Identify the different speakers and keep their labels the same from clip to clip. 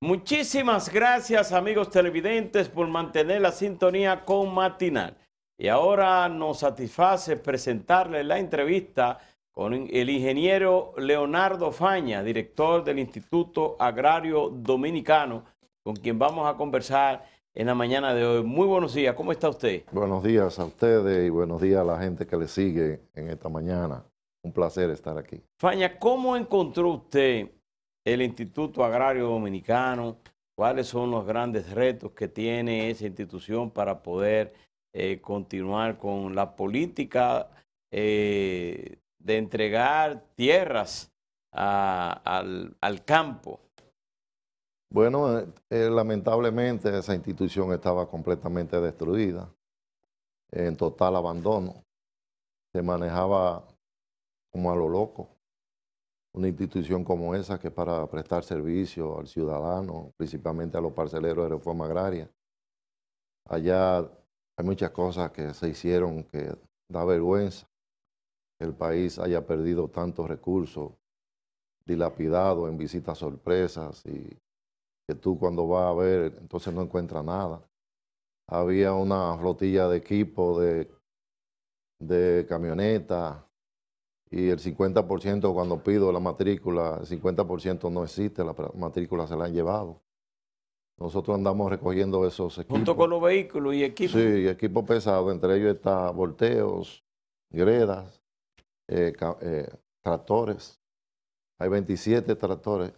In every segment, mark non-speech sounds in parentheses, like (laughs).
Speaker 1: Muchísimas gracias amigos televidentes por mantener la sintonía con Matinal. Y ahora nos satisface presentarles la entrevista con el ingeniero Leonardo Faña, director del Instituto Agrario Dominicano, con quien vamos a conversar en la mañana de hoy. Muy buenos días, ¿cómo está usted?
Speaker 2: Buenos días a ustedes y buenos días a la gente que le sigue en esta mañana. Un placer estar aquí.
Speaker 1: Faña, ¿cómo encontró usted el Instituto Agrario Dominicano, cuáles son los grandes retos que tiene esa institución para poder eh, continuar con la política eh, de entregar tierras al, campo. Bueno,
Speaker 2: eh, lamentablemente esa institución estaba completamente destruida, en total abandono. Se manejaba como a lo loco una institución como esa que es para prestar servicio al ciudadano, principalmente a los parceleros de reforma agraria. Allá hay muchas cosas que se hicieron que da vergüenza que el país haya perdido tantos recursos dilapidados en visitas sorpresas y que tú cuando vas a ver entonces no encuentras nada. Había una flotilla de equipo, de, de camionetas, y el 50% cuando pido la matrícula, el 50% no existe, la matrícula se la han llevado. Nosotros andamos recogiendo esos equipos. Junto
Speaker 1: con los vehículos y equipos.
Speaker 2: Sí, equipos pesados, entre ellos está volteos, gredas, eh, eh, tractores. Hay 27 tractores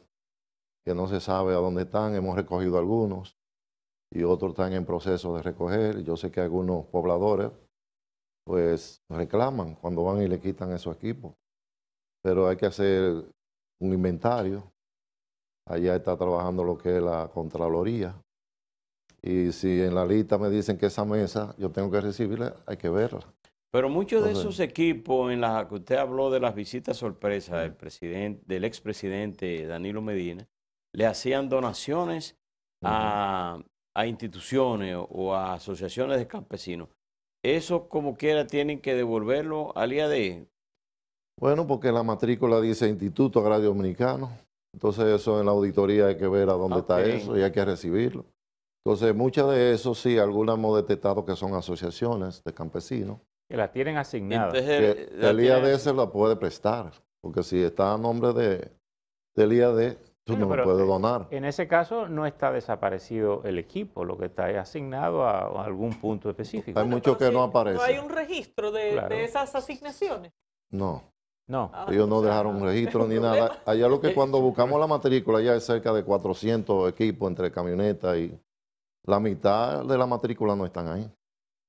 Speaker 2: que no se sabe a dónde están, hemos recogido algunos y otros están en proceso de recoger. Yo sé que algunos pobladores pues reclaman cuando van y le quitan esos equipos. Pero hay que hacer un inventario. Allá está trabajando lo que es la Contraloría. Y si en la lista me dicen que esa mesa yo tengo que recibirla, hay que verla.
Speaker 1: Pero muchos de esos equipos en las que usted habló de las visitas sorpresas del presidente, del expresidente Danilo Medina, le hacían donaciones a, a instituciones o a asociaciones de campesinos eso como quiera tienen que devolverlo al IAD. E.
Speaker 2: Bueno, porque la matrícula dice Instituto Agrario Dominicano. Entonces eso en la auditoría hay que ver a dónde está eso y hay que recibirlo. Entonces muchas de eso sí, algunas hemos detectado que son asociaciones de campesinos.
Speaker 3: Que la tienen asignada. el, IAD e se
Speaker 2: la puede prestar, porque si está a nombre de, del IAD, e, no eh, donar.
Speaker 3: En ese caso no está desaparecido el equipo, lo que está asignado a, algún punto específico. hay muchos que no aparecen. No hay
Speaker 4: un registro de, esas asignaciones.
Speaker 3: No. No. Ah, Ellos no dejaron un
Speaker 2: registro ni nada. Allá lo que (laughs) cuando buscamos la matrícula, ya hay cerca de 400 equipos entre camionetas y la mitad de la matrícula no están ahí.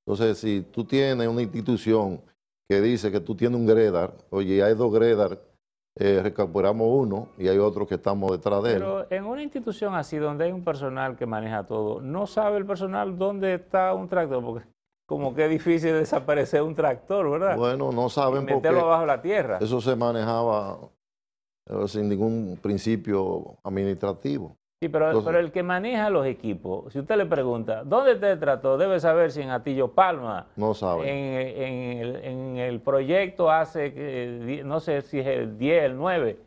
Speaker 2: Entonces, si tú tienes una institución que dice que tú tienes un gredar, oye, hay dos gredar eh, uno y hay otro que estamos detrás de él.
Speaker 3: Pero en una institución así, donde hay un personal que maneja todo, ¿no sabe el personal dónde está un tractor? Porque como que es difícil desaparecer un tractor, ¿verdad? Bueno, no saben por bajo la tierra. Eso
Speaker 2: se manejaba eh, sin ningún principio administrativo.
Speaker 3: Sí, pero, el que maneja los equipos, si usted le pregunta, ¿dónde te trató? Debe saber si en Atillo Palma. No sabe. En, en, el, en el, proyecto hace, eh, no sé si es el 10, el 9,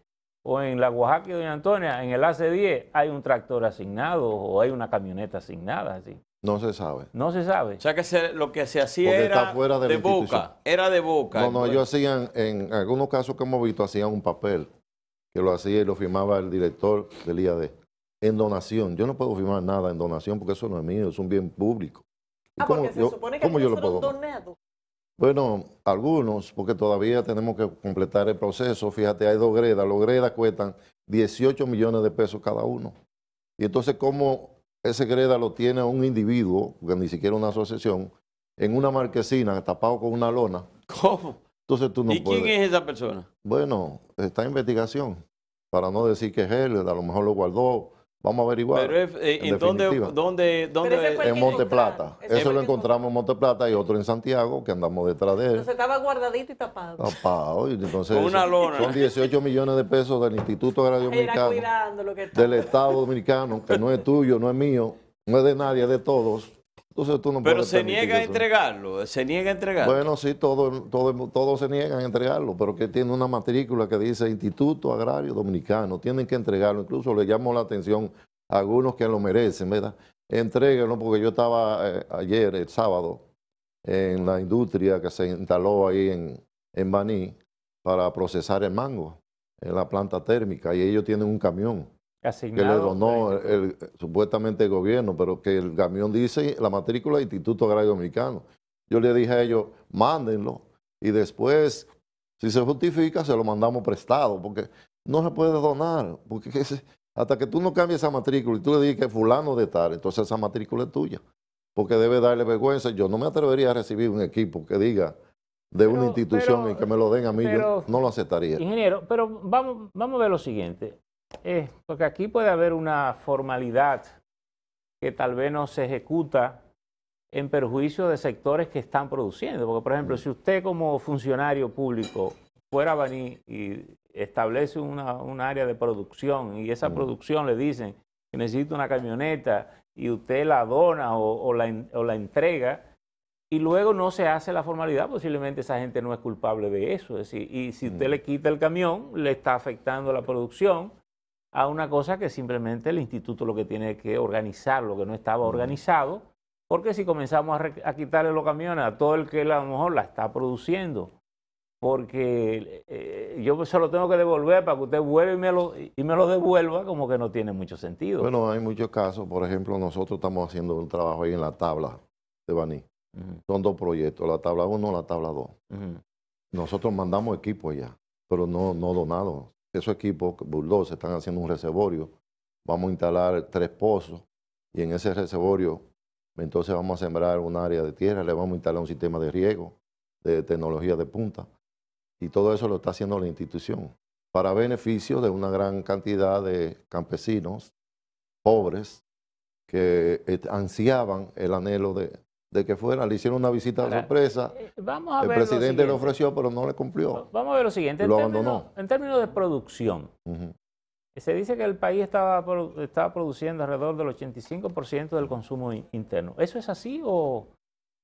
Speaker 3: o en la Oaxaca y Doña Antonia, en el AC10, hay un tractor asignado o hay una camioneta asignada. así.
Speaker 2: No se sabe.
Speaker 3: No se sabe. O sea que lo que se hacía era de, boca. Era de boca. No, no, ellos
Speaker 2: hacían, en algunos casos que hemos visto, hacían un papel que lo hacía y lo firmaba el director del IAD en donación. Yo no puedo firmar nada en donación porque eso no es mío, es un bien público. Ah, porque se yo, supone que ¿cómo yo lo puedo? Bueno, algunos, porque todavía tenemos que completar el proceso. Fíjate, hay dos gredas. Los gredas cuestan 18 millones de pesos cada uno. Y entonces, ¿cómo ese greda lo tiene un individuo, que ni siquiera una asociación, en una marquesina tapado con una lona? ¿Cómo? Entonces tú no ¿Y quién
Speaker 1: es esa persona?
Speaker 2: Bueno, está en investigación. Para no decir que es él, a lo mejor lo guardó, Vamos a averiguar. Pero eh, en dónde,
Speaker 1: en Monte Plata.
Speaker 2: Eso lo encontramos en Monte Plata y otro en Santiago que andamos detrás de él. Entonces
Speaker 4: estaba guardadito y tapado.
Speaker 2: Tapado. Y entonces Una lona. Son 18 millones de pesos del Instituto Agrario Dominicano. Del Estado Dominicano, que no es tuyo, no es mío, no es de nadie, es de todos. Pero se niega a
Speaker 1: entregarlo, se niega a entregarlo. Bueno,
Speaker 2: sí, todos todo, se niegan a entregarlo, pero que tiene una matrícula que dice Instituto Agrario Dominicano, tienen que entregarlo. Incluso le llamó la atención a algunos que lo merecen, ¿verdad? Entréguenlo, porque yo estaba eh, ayer, el sábado, en la industria que se instaló ahí en, en Baní para procesar el mango, en la planta térmica, y ellos tienen un camión que le donó el, supuestamente el gobierno, pero que el camión dice la matrícula del Instituto Agrario Dominicano. Yo le dije a ellos, mándenlo y después, si se justifica, se lo mandamos prestado, porque no se puede donar, porque hasta que tú no cambies esa matrícula y tú le digas que fulano de tal, entonces esa matrícula es tuya, porque debe darle vergüenza. Yo no me atrevería a recibir un equipo que diga de una institución y que me lo den a mí, yo no lo aceptaría.
Speaker 3: Ingeniero, pero vamos, vamos a ver lo siguiente. Eh, porque aquí puede haber una formalidad que tal vez no se ejecuta en perjuicio de sectores que están produciendo. Porque, por ejemplo, si usted como funcionario público fuera a venir y establece un área de producción y esa mm. producción le dicen que necesita una camioneta y usted la dona o, la, entrega, y luego no se hace la formalidad, posiblemente esa gente no es culpable de eso. y si usted mm. le quita el camión, le está afectando la producción a una cosa que simplemente el instituto lo que tiene que organizar, lo que no estaba mm. organizado, porque si comenzamos a, quitarle los camiones a todo el que a lo mejor la está produciendo, porque eh, yo se lo tengo que devolver para que usted vuelva y me, lo, y me lo devuelva, como que no tiene mucho sentido. Bueno,
Speaker 2: hay muchos casos, por ejemplo, nosotros estamos haciendo un trabajo ahí en la tabla de Baní. Son dos proyectos, la tabla 1 la tabla 2. Nosotros mandamos equipo ya, pero no, no donados esos equipos, bulldozers, están haciendo un reservorio. Vamos a instalar tres pozos y en ese reservorio entonces vamos a sembrar un área de tierra, le vamos a instalar un sistema de riego, de tecnología de punta. Y todo eso lo está haciendo la institución para beneficio de una gran cantidad de campesinos pobres que eh, ansiaban el anhelo de, de que fuera, le hicieron una visita de sorpresa.
Speaker 3: Eh, eh, el presidente le ofreció,
Speaker 2: pero no le cumplió. Vamos
Speaker 3: a ver lo siguiente. en Términos, de producción, se dice que el país estaba, estaba produciendo alrededor del 85% del consumo interno. ¿Eso es así o,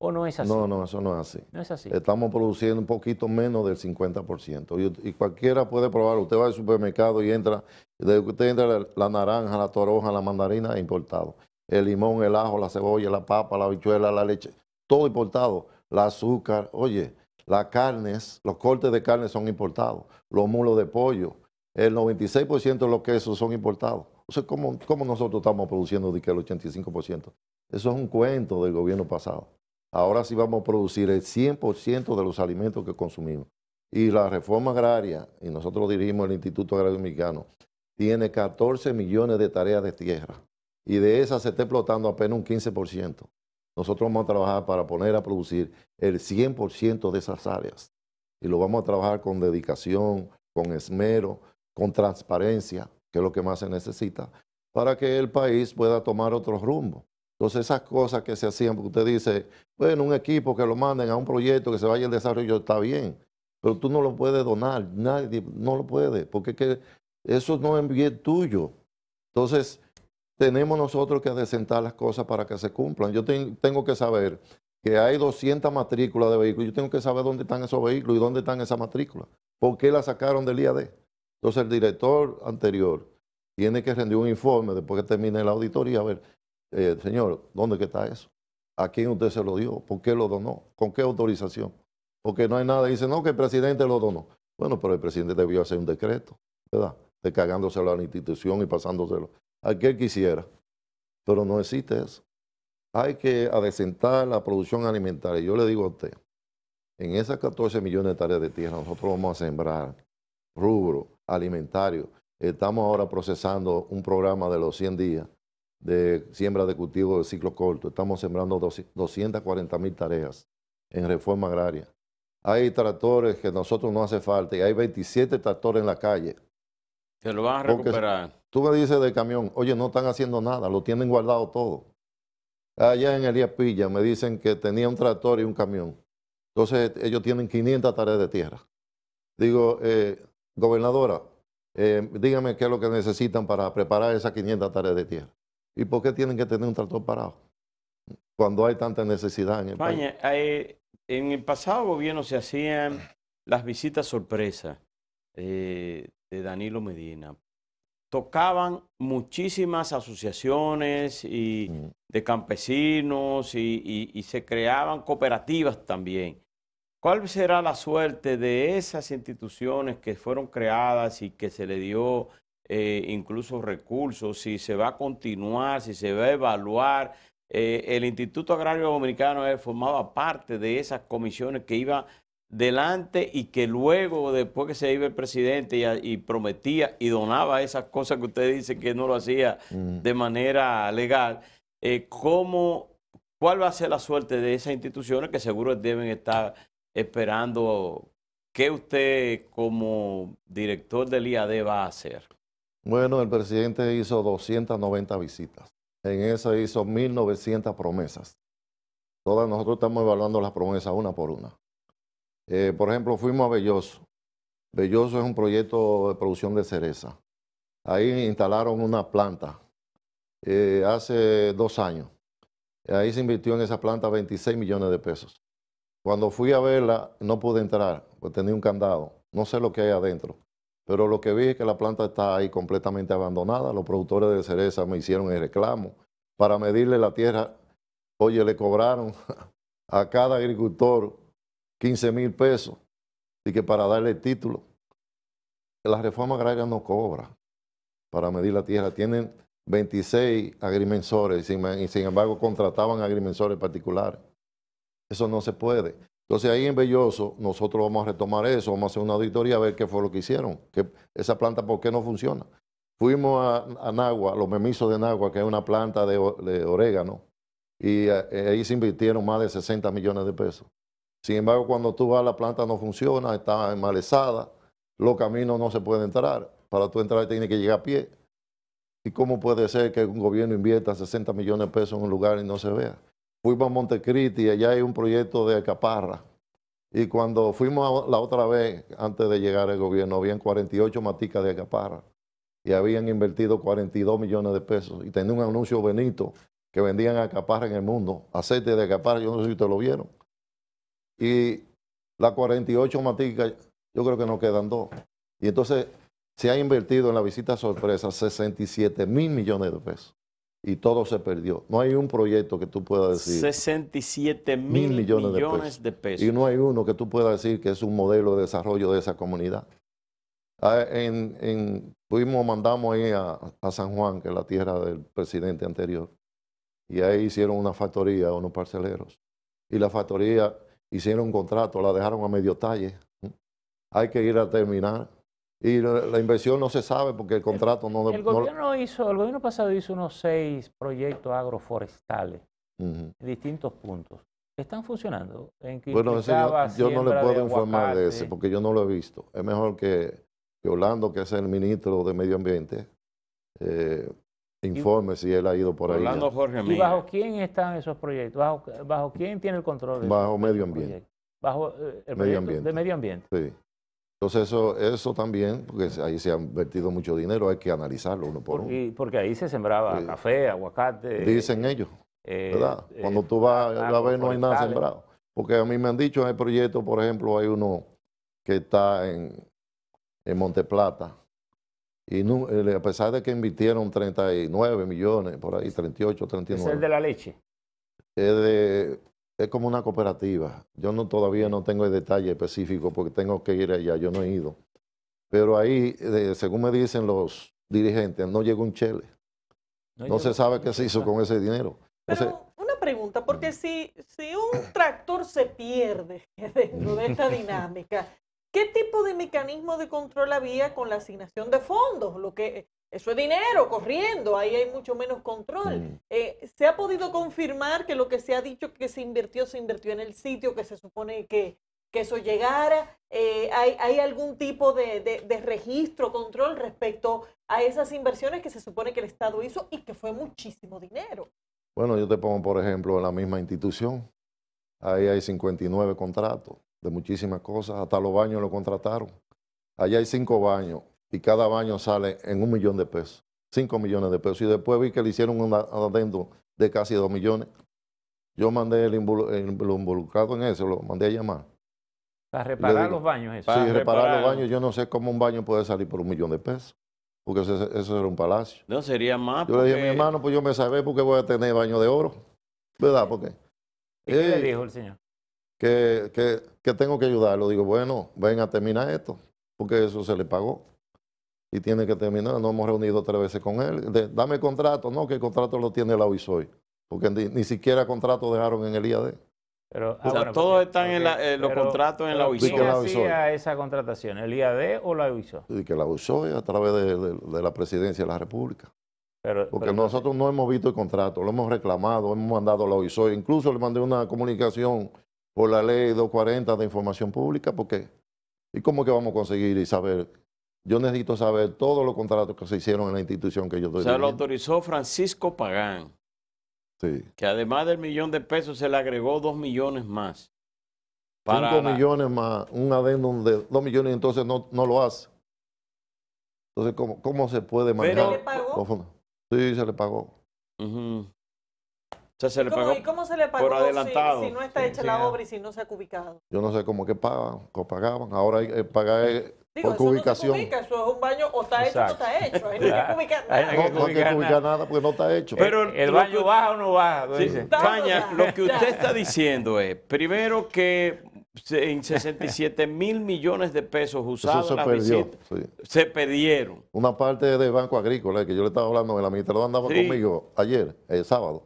Speaker 3: no es así? No,
Speaker 2: no, eso no es así. Estamos produciendo un poquito menos del 50%. Y, y cualquiera puede probar. Usted va al supermercado y entra, usted entra la, naranja, la toronja, la mandarina, importado el limón, el ajo, la cebolla, la papa, la habichuela, la leche, todo importado, El azúcar, oye, las carnes, los cortes de carne son importados, los mulos de pollo, el 96% de los quesos son importados. O sea, ¿cómo, nosotros estamos produciendo que el 85%? Eso es un cuento del gobierno pasado. Ahora sí vamos a producir el 100% de los alimentos que consumimos. Y la reforma agraria, y nosotros dirigimos el Instituto Agrario Dominicano, tiene 14 millones de tareas de tierra y de esa se está explotando apenas un 15%. Nosotros vamos a trabajar para poner a producir el 100% de esas áreas y lo vamos a trabajar con dedicación, con esmero, con transparencia, que es lo que más se necesita, para que el país pueda tomar otro rumbo. Entonces esas cosas que se hacían, porque usted dice, bueno, un equipo que lo manden a un proyecto que se vaya al desarrollo está bien, pero tú no lo puedes donar, nadie no lo puede, porque eso no es bien tuyo. Entonces, tenemos nosotros que desentar las cosas para que se cumplan. Yo tengo que saber que hay 200 matrículas de vehículos. Yo tengo que saber dónde están esos vehículos y dónde están esas matrículas. ¿Por qué la sacaron del IAD? Entonces el director anterior tiene que rendir un informe después que termine la auditoría. A ver, eh, señor, ¿dónde está eso? ¿A quién usted se lo dio? ¿Por qué lo donó? ¿Con qué autorización? Porque no hay nada. Dice, no, que el presidente lo donó. Bueno, pero el presidente debió hacer un decreto, ¿verdad? De a la institución y pasándoselo aquel quisiera. Pero no existe eso. Hay que adecentar la producción alimentaria. Yo le digo a usted, en esas 14 millones de tareas de tierra nosotros vamos a sembrar rubro alimentario. Estamos ahora procesando un programa de los 100 días de siembra de cultivo de ciclo corto. Estamos sembrando 240 mil tareas en reforma agraria. Hay tractores que nosotros no hace falta y hay 27 tractores en la calle
Speaker 1: se lo van a recuperar.
Speaker 2: tú me dices del camión, oye, no están haciendo nada, lo tienen guardado todo. Allá en Elías Pilla me dicen que tenía un tractor y un camión. Entonces ellos tienen 500 tareas de tierra. Digo, eh, gobernadora, eh, dígame qué es lo que necesitan para preparar esas 500 tareas de tierra. ¿Y por qué tienen que tener un tractor parado? Cuando hay tanta necesidad en el país.
Speaker 1: en el pasado gobierno se hacían las visitas sorpresa. Eh, de Danilo Medina, tocaban muchísimas asociaciones y mm. de campesinos y, se creaban cooperativas también. ¿Cuál será la suerte de esas instituciones que fueron creadas y que se le dio eh, incluso recursos? Si se va a continuar, si se va a evaluar. Eh, el Instituto Agrario Dominicano eh, formaba parte de esas comisiones que iba delante y que luego, después que se iba el presidente y, prometía y donaba esas cosas que usted dice que no lo hacía de manera legal, eh, ¿cómo, ¿cuál va a ser la suerte de esas instituciones que seguro deben estar esperando qué usted como director del IAD va a hacer?
Speaker 2: Bueno, el presidente hizo 290 visitas. En esa hizo 1.900 promesas. Todas nosotros estamos evaluando las promesas una por una. Eh, por ejemplo, fuimos a Belloso. Belloso es un proyecto de producción de cereza. Ahí instalaron una planta eh, hace dos años. Ahí se invirtió en esa planta 26 millones de pesos. Cuando fui a verla, no pude entrar, porque tenía un candado. No sé lo que hay adentro. Pero lo que vi es que la planta está ahí completamente abandonada. Los productores de cereza me hicieron el reclamo. Para medirle la tierra, oye, le cobraron (laughs) a cada agricultor 15 mil pesos, y que para darle el título. La reforma agraria no cobra para medir la tierra. Tienen 26 agrimensores y sin embargo contrataban agrimensores particulares. Eso no se puede. Entonces ahí en Belloso nosotros vamos a retomar eso, vamos a hacer una auditoría a ver qué fue lo que hicieron, que esa planta por qué no funciona. Fuimos a, a los memisos de Nagua, que es una planta de, de orégano, y eh, ahí se invirtieron más de 60 millones de pesos. Sin embargo, cuando tú vas, la planta no funciona, está enmalezada, los caminos no se pueden entrar. Para tú entrar tiene que llegar a pie. ¿Y cómo puede ser que un gobierno invierta 60 millones de pesos en un lugar y no se vea? Fuimos a Montecristi y allá hay un proyecto de acaparra, Y cuando fuimos la otra vez, antes de llegar el gobierno, habían 48 maticas de acaparra, y habían invertido 42 millones de pesos. Y tenía un anuncio Benito que vendían acaparra en el mundo, aceite de acaparra, yo no sé si ustedes lo vieron y la 48 Matica yo creo que nos quedan dos. Y entonces se ha invertido en la visita sorpresa 67 mil millones de pesos. Y todo se perdió. No hay un proyecto que tú puedas decir.
Speaker 1: 67 mil millones, de, pesos. Y no
Speaker 2: hay uno que tú puedas decir que es un modelo de desarrollo de esa comunidad. Ah, en, fuimos, mandamos ahí a, a San Juan, que es la tierra del presidente anterior, y ahí hicieron una factoría, unos parceleros. Y la factoría hicieron un contrato, la dejaron a medio talle. Hay que ir a terminar. Y la inversión no se sabe porque el contrato no... El gobierno,
Speaker 3: hizo, el gobierno pasado hizo unos seis proyectos agroforestales en distintos puntos. ¿Están funcionando? bueno, yo, no le puedo informar de ese porque
Speaker 2: yo no lo he visto. Es mejor que, que Orlando, que es el ministro de Medio Ambiente, eh, informe si él ha ido por ahí. Jorge ¿Y bajo
Speaker 3: quién están esos proyectos? ¿Bajo, quién tiene el control? bajo
Speaker 2: medio ambiente.
Speaker 3: Bajo eh, el medio ambiente. medio ambiente.
Speaker 2: Sí. Entonces eso, eso también, porque ahí se ha invertido mucho dinero, hay que analizarlo uno por, uno.
Speaker 3: Y porque ahí se sembraba café, aguacate. Dicen
Speaker 2: ellos, eh, ¿verdad? Eh, Cuando tú vas a ver no hay nada sembrado. Porque a mí me han dicho en el proyecto, por ejemplo, hay uno que está en, en Plata. Y eh, a pesar de que invirtieron 39 millones, por ahí 38, 39. ¿Es el de la leche? Es, como una cooperativa. Yo todavía no tengo el detalle específico porque tengo que ir allá, yo no he ido. Pero ahí, eh, según me dicen los dirigentes, no llegó un chele. No, se sabe qué se hizo con ese dinero. Pero
Speaker 4: una pregunta, porque si, si un tractor se pierde (laughs) dentro de esta (laughs) dinámica, ¿Qué tipo de mecanismo de control había con la asignación de fondos? Lo que, eh, eso es dinero corriendo, ahí hay mucho menos control. Mm. Eh, ¿Se ha podido confirmar que lo que se ha dicho que se invirtió, se invirtió en el sitio que se supone que, eso llegara? Eh, ¿hay, algún tipo de, de, registro, control respecto a esas inversiones que se supone que el Estado hizo y que fue muchísimo dinero?
Speaker 2: Bueno, yo te pongo, por ejemplo, en la misma institución. Ahí hay 59 contratos de muchísimas cosas. Hasta los baños lo contrataron. Allá hay cinco baños y cada baño sale en un millón de pesos. Cinco millones de pesos. Y después vi que le hicieron un adendo de casi dos millones. Yo mandé el, involucrado en eso, lo mandé a llamar. Para reparar los
Speaker 3: baños, eso. Sí, reparar, los baños.
Speaker 2: Yo no sé cómo un baño puede salir por un millón de pesos porque eso, era un palacio.
Speaker 1: No, sería más. Yo le dije a mi
Speaker 2: hermano, pues yo me sabé porque voy a tener baño de oro. ¿Verdad? Porque. ¿Y qué le eh, dijo el señor? Que, que que tengo que ayudarlo, digo, bueno, ven a terminar esto, porque eso se le pagó y tiene que terminar. Nos hemos reunido tres veces con él. dame el contrato, no, que el contrato lo tiene la OISOI, porque ni, siquiera contrato dejaron en el IAD.
Speaker 1: Pero, ah, o todos están en eh, los contratos
Speaker 3: en la OISOI. ¿Quién hacía esa contratación, el IAD o la OISOI?
Speaker 2: Y que la OISOI a través de, la presidencia de la República. porque nosotros no hemos visto el contrato, lo hemos reclamado, hemos mandado a la OISOI. Incluso le mandé una comunicación por la ley 240 de información pública, porque ¿y cómo que vamos a conseguir y saber? Yo necesito saber todos los contratos que se hicieron en la institución que yo estoy. Se lo
Speaker 1: autorizó Francisco Pagán. Sí. Que además del millón de pesos se le agregó dos millones más. Para Cinco
Speaker 2: millones más, un adendum de dos millones, entonces no, no lo hace. Entonces, ¿cómo, se puede manejar? Pero le pagó? Sí, se le pagó. ¿Cómo, ¿Y
Speaker 4: cómo se le pagó por adelantado? Si, no está hecha la obra y si no se ha cubicado?
Speaker 2: Yo no sé cómo que pagaban, cómo pagaban. Ahora que pagar eh, por eso cubicación. No se cubica,
Speaker 4: eso es un baño o está hecho o está hecho. no
Speaker 1: hay que cubicar
Speaker 2: nada. porque no está hecho. Pero el, baño baja
Speaker 3: o no baja. España,
Speaker 1: lo que usted está diciendo es, primero que en 67 mil millones de pesos usados se, se perdieron.
Speaker 2: Una parte del Banco Agrícola, que yo le estaba hablando, el administrador andaba conmigo ayer, el sábado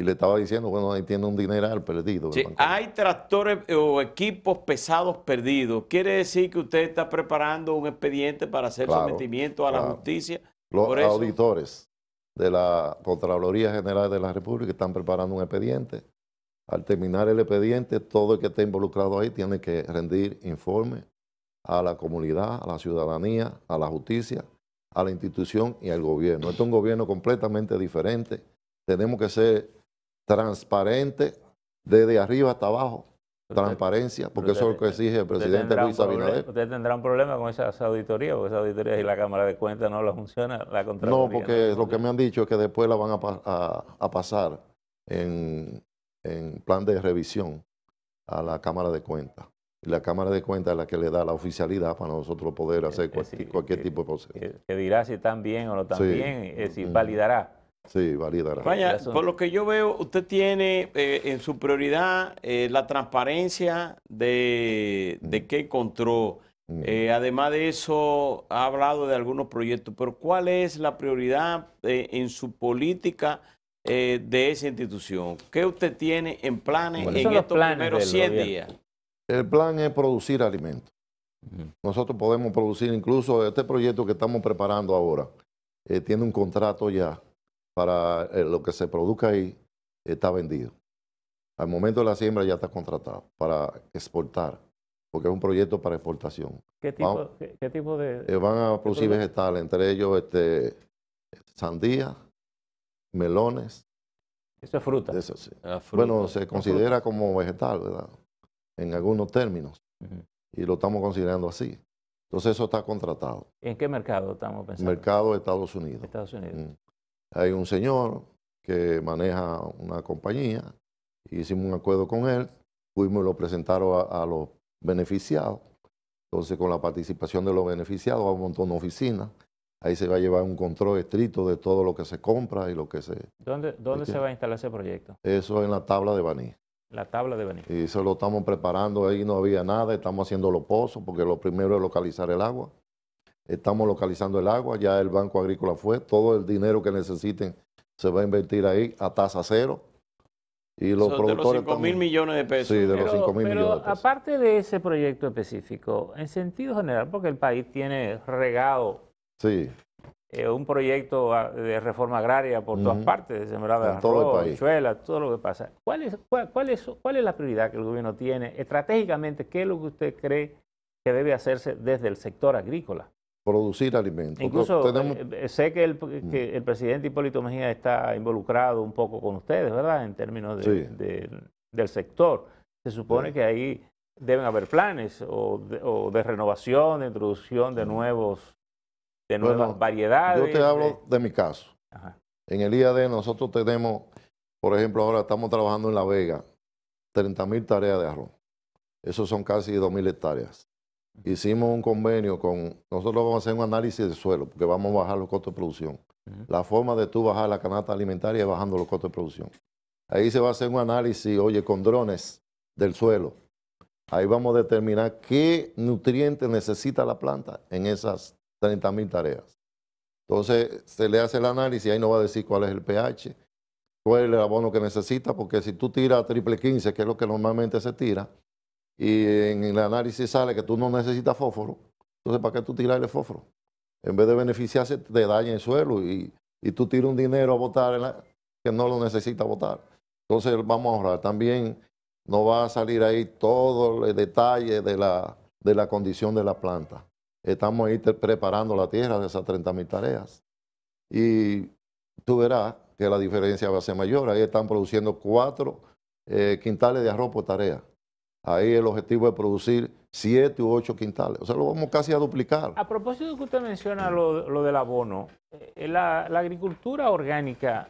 Speaker 2: y le estaba diciendo, bueno, ahí tiene un dineral perdido.
Speaker 1: hay tractores eh, o equipos pesados perdidos. ¿Quiere decir que usted está preparando un expediente para hacer sometimiento a la justicia? Los
Speaker 2: auditores de la Contraloría General de la República están preparando un expediente. Al terminar el expediente, todo el que esté involucrado ahí tiene que rendir informe a la comunidad, a la ciudadanía, a la justicia, a la institución y al gobierno. Este es un gobierno completamente diferente. Tenemos que ser transparente desde arriba hasta abajo. transparencia, porque eso es lo que exige el presidente Luis Abinader.
Speaker 3: Usted tendrá un problema con esas auditorías, porque esa auditoría y la Cámara de Cuentas no la funciona, la No, porque
Speaker 2: lo que me han dicho es que después la van a, pasar en, plan de revisión a la Cámara de Cuentas. Y la Cámara de Cuentas es la que le da la oficialidad para nosotros poder hacer eh, eh, cualquier, eh, tipo de proceso.
Speaker 3: Que, dirá si están bien o no están bien, y si validará Sí, variedad. Vaya, por lo
Speaker 1: que yo veo, usted tiene eh, en su prioridad eh, la transparencia de, de mm. qué encontró. Mm. Eh, además de eso, ha hablado de algunos proyectos, pero ¿cuál es la prioridad en su política de esa institución? ¿Qué usted tiene en planes en estos primeros 100 días?
Speaker 2: El plan es producir alimentos. Nosotros podemos producir incluso este proyecto que estamos preparando ahora. tiene un contrato ya para eh, lo que se produzca ahí está vendido. Al momento de la siembra ya está contratado para exportar, porque es un proyecto para exportación.
Speaker 3: ¿Qué tipo, de...? Eh, van
Speaker 2: a producir vegetales, entre ellos este, sandía, melones.
Speaker 3: Eso es fruta. Eso, ah, Bueno, se considera
Speaker 2: como vegetal, ¿verdad? En algunos términos. Y lo estamos considerando así. Entonces eso está contratado.
Speaker 3: ¿En qué mercado estamos pensando?
Speaker 2: Mercado de Estados Unidos.
Speaker 3: Estados Unidos. Mm.
Speaker 2: Hay un señor que maneja una compañía, hicimos un acuerdo con él, fuimos y lo presentaron a, los beneficiados. Entonces, con la participación de los beneficiados, a un montón de oficinas. Ahí se va a llevar un control estricto de todo lo que se compra y lo que se...
Speaker 3: ¿Dónde, dónde se va a instalar ese proyecto?
Speaker 2: Eso en la tabla de Baní.
Speaker 3: La tabla de Baní.
Speaker 2: Y eso lo estamos preparando, ahí no había nada, estamos haciendo los pozos, porque lo primero es localizar el agua estamos localizando el agua, ya el Banco Agrícola fue, todo el dinero que necesiten se va a invertir ahí a tasa cero. Y los De los 5 mil
Speaker 3: millones de pesos. Sí, de los 5 mil millones de Aparte de ese proyecto específico, en sentido general, porque el país tiene regado. Sí. Eh, un proyecto ah, de reforma agraria por todas partes, de todo de arroz, todo lo que pasa. ¿Cuál es, cuál, cuál, es, ¿Cuál es la prioridad que el gobierno tiene? Estratégicamente, ¿qué es lo que usted cree que debe hacerse desde el sector agrícola?
Speaker 2: producir alimentos. Incluso eh,
Speaker 3: eh, sé que mm. el, presidente Hipólito Mejía está involucrado un poco con ustedes, ¿verdad? En términos del sector. Se supone que ahí deben haber planes o de, renovación, de introducción de mm. nuevos de nuevas variedades. Yo te hablo
Speaker 2: de, mi caso. En el IAD nosotros tenemos, por ejemplo, ahora estamos trabajando en La Vega, 30.000 tareas de arroz. Esos son casi 2.000 hectáreas hicimos un convenio con, nosotros vamos a hacer un análisis del suelo, porque vamos a bajar los costos de producción. La forma de tú bajar la canasta alimentaria es bajando los costos de producción. Ahí se va a hacer un análisis, oye, con drones del suelo. Ahí vamos a determinar qué nutrientes necesita la planta en esas 30.000 tareas. Entonces se le hace el análisis, ahí nos va a decir cuál es el pH, cuál es el abono que necesita, porque si tú tiras triple 15, que es lo que normalmente se tira, y en el análisis sale que tú no necesitas fósforo, entonces ¿para qué tú el fósforo? En vez de beneficiarse, te daña el suelo y, tú tiras un dinero a votar que no lo necesita votar. Entonces vamos a ahorrar. También no va a salir ahí todo el detalle de la, condición de la planta. Estamos ahí preparando la tierra de esas 30 mil tareas. Y tú verás que la diferencia va a ser mayor. Ahí están produciendo cuatro eh, quintales de arroz por tarea. Ahí el objetivo es producir siete u ocho quintales. O sea, lo vamos casi a duplicar.
Speaker 3: A propósito de que usted menciona lo, lo del abono, eh, la, agricultura orgánica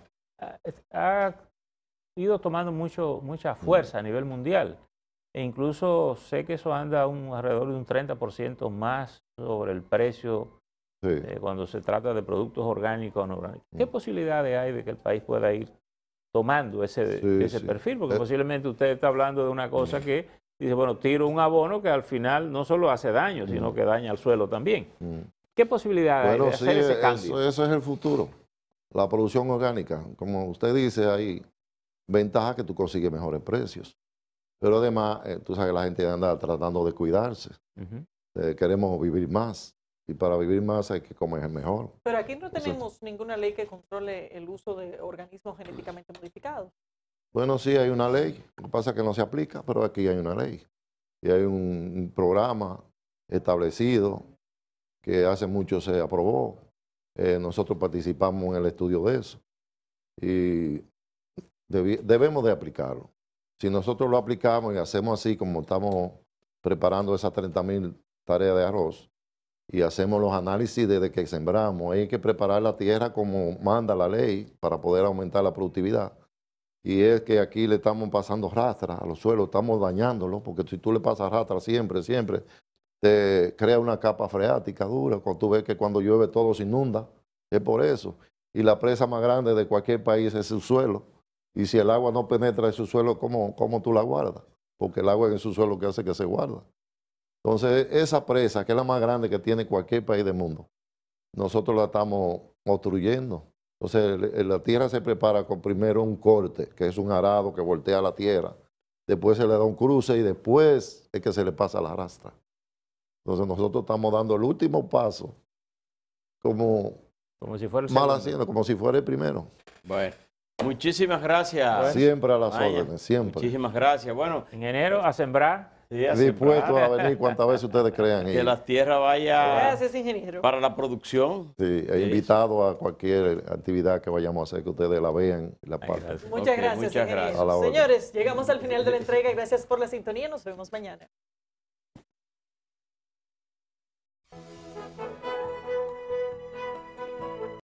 Speaker 3: eh, ha ido tomando mucho, mucha fuerza a nivel mundial. E incluso sé que eso anda un, alrededor de un 30% más sobre el precio eh, cuando se trata de productos orgánicos o no orgánicos. ¿Qué mm. posibilidades hay de que el país pueda ir tomando ese, ese perfil? Porque posiblemente usted está hablando de una cosa mm. que dice, bueno, tiro un abono que al final no solo hace daño, sino mm. que daña al suelo también. Mm. ¿Qué posibilidades hay de hacer ese cambio?
Speaker 2: Eso, es el futuro, la producción orgánica. Como usted dice, hay ventajas que tú consigues mejores precios. Pero además, eh, tú sabes que la gente anda tratando de cuidarse. Eh, queremos vivir más. Y para vivir más hay que comer mejor.
Speaker 4: Pero aquí no tenemos ninguna ley que controle el uso de organismos genéticamente modificados.
Speaker 2: Bueno, sí, hay una ley, lo que pasa es que no se aplica, pero aquí hay una ley. Y hay un programa establecido que hace mucho se aprobó. Eh, nosotros participamos en el estudio de eso. Y debemos de aplicarlo. Si nosotros lo aplicamos y hacemos así como estamos preparando esas 30 mil tareas de arroz y hacemos los análisis desde que sembramos, hay que preparar la tierra como manda la ley para poder aumentar la productividad y es que aquí le estamos pasando rastras a los suelos, estamos dañándolo, porque si tú le pasas rastra siempre, siempre, te crea una capa freática dura, cuando tú ves que cuando llueve todo se inunda, es por eso. Y la presa más grande de cualquier país es su suelo, y si el agua no penetra en su suelo, ¿cómo, tú la guardas? Porque el agua es en su suelo que hace que se guarda. Entonces, esa presa, que es la más grande que tiene cualquier país del mundo, nosotros la estamos obstruyendo. Entonces la tierra se prepara con primero un corte, que es un arado que voltea la tierra. Después se le da un cruce y después es que se le pasa la rastra. Entonces nosotros estamos dando el último paso como, si fuera el mal haciendo, como si fuera el primero.
Speaker 1: Bueno. Muchísimas gracias. Siempre a las órdenes, siempre. Muchísimas gracias. Bueno, en enero a sembrar dispuesto a venir
Speaker 2: cuantas veces ustedes crean. Que
Speaker 1: las tierras vaya para la producción.
Speaker 2: Sí, he invitado a cualquier actividad que vayamos a hacer, que ustedes la vean. La Muchas,
Speaker 1: gracias, muchas gracias.
Speaker 4: Señores, llegamos al final de la entrega. Gracias por la sintonía. Nos vemos mañana.